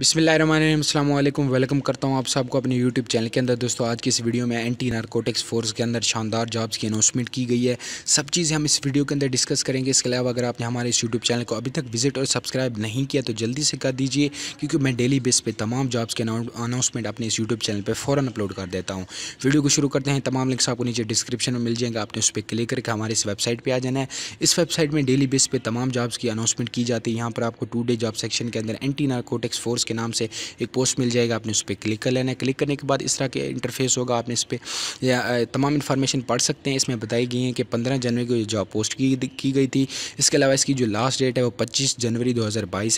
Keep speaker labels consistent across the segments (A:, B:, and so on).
A: बिसमिल्ल अलैक्म welcome करता हूँ आप सबको अपने यूट्यूब चैनल के अंदर दोस्तों आज की इस वीडियो में एंटी नारकोटिक्स फोर्स के अंदर शानदार जॉब्स की अनाउंसमेंट की गई है सब चीज़ें हम इस वीडियो के अंदर डिस्कस करेंगे इसके अलावा अगर आपने हमारे इस यूट्यूब चैनल को अभी तक विजिट और सब्सक्राइब नहीं किया तो जल्दी से कर दीजिए क्योंकि मैं डेली बेस पर तमाम जॉब्स के अनाउंसमेंट अपने इस यूट्यूब चैनल पर फ़ौरन अपलोड कर देता हूँ वीडियो को शुरू करते हैं तमाम लिंक्स आपको नीचे डिस्क्रिप्शन में मिल जाएंगे आपने उस पर क्लिक करके हमारे इस वेबसाइट पर आ जाना है इस वेबसाइट में डेली बेस पर तमाम जॉब्स की अनाउंसमेंट की जाती है यहाँ पर आपको टू डे जॉब सेक्शन के अंदर एंटी नारकोटिक्स फोर्स के नाम से एक पोस्ट मिल जाएगा आपने उस पर क्लिक कर लेना है क्लिक करने के बाद इस तरह के इंटरफेस होगा आपने इस पर तमाम इन्फॉर्मेशन पढ़ सकते हैं इसमें बताई गई है कि पंद्रह जनवरी को जॉब पोस्ट की, की गई थी इसके अलावा इसकी जो लास्ट डेट है वो पच्चीस जनवरी दो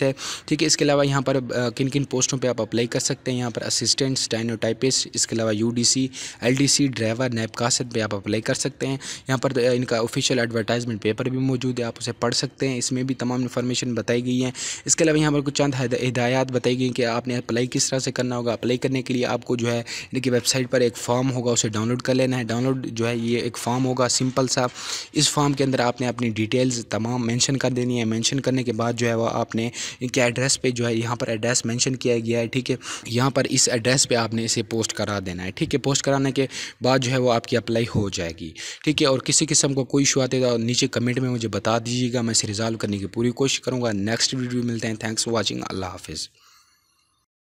A: है ठीक है इसके अलावा यहाँ पर किन किन पोस्टों पर आप अप्लाई कर सकते हैं यहाँ पर असिस्टेंट डाइनोटाइपिस्ट इसके अलावा यू सी ड्राइवर नैपकासद पर आप अप्लाई कर सकते हैं यहाँ पर इनका ऑफिशियल एडवर्टाइजमेंट पेपर भी मौजूद है आप उसे पढ़ सकते हैं इसमें भी तमाम इन्फॉर्मेशन बताई गई है इसके अलावा यहाँ पर कुछ चंद हिदायत बताई गई होगी कि आपने अप्लाई किस तरह से करना होगा अप्लाई करने के लिए आपको जो है कि वेबसाइट पर एक फॉर्म होगा उसे डाउनलोड कर लेना है डाउनलोड जो है ये एक फॉर्म होगा सिंपल सा इस फॉर्म के अंदर आपने अपनी डिटेल्स तमाम मैंशन कर देनी है मैंशन करने के बाद जो है वह आपने इनके एड्रेस पर जो है यहाँ पर एड्रेस मैंशन किया गया है ठीक है यहाँ पर इस एड्रेस पर आपने इसे पोस्ट करा देना है ठीक है पोस्ट कराने के बाद जो है वो आपकी अप्लाई हो जाएगी ठीक है और किसी किस्म का कोई इशू आते तो नीचे कमेंट में मुझे बता दीजिएगा मैं इसे रिजॉल्व करने की पूरी कोशिश करूँगा नेक्स्ट वीडियो मिलते हैं थैंक्स फॉर वॉचिंग अल्लाह हाफिज़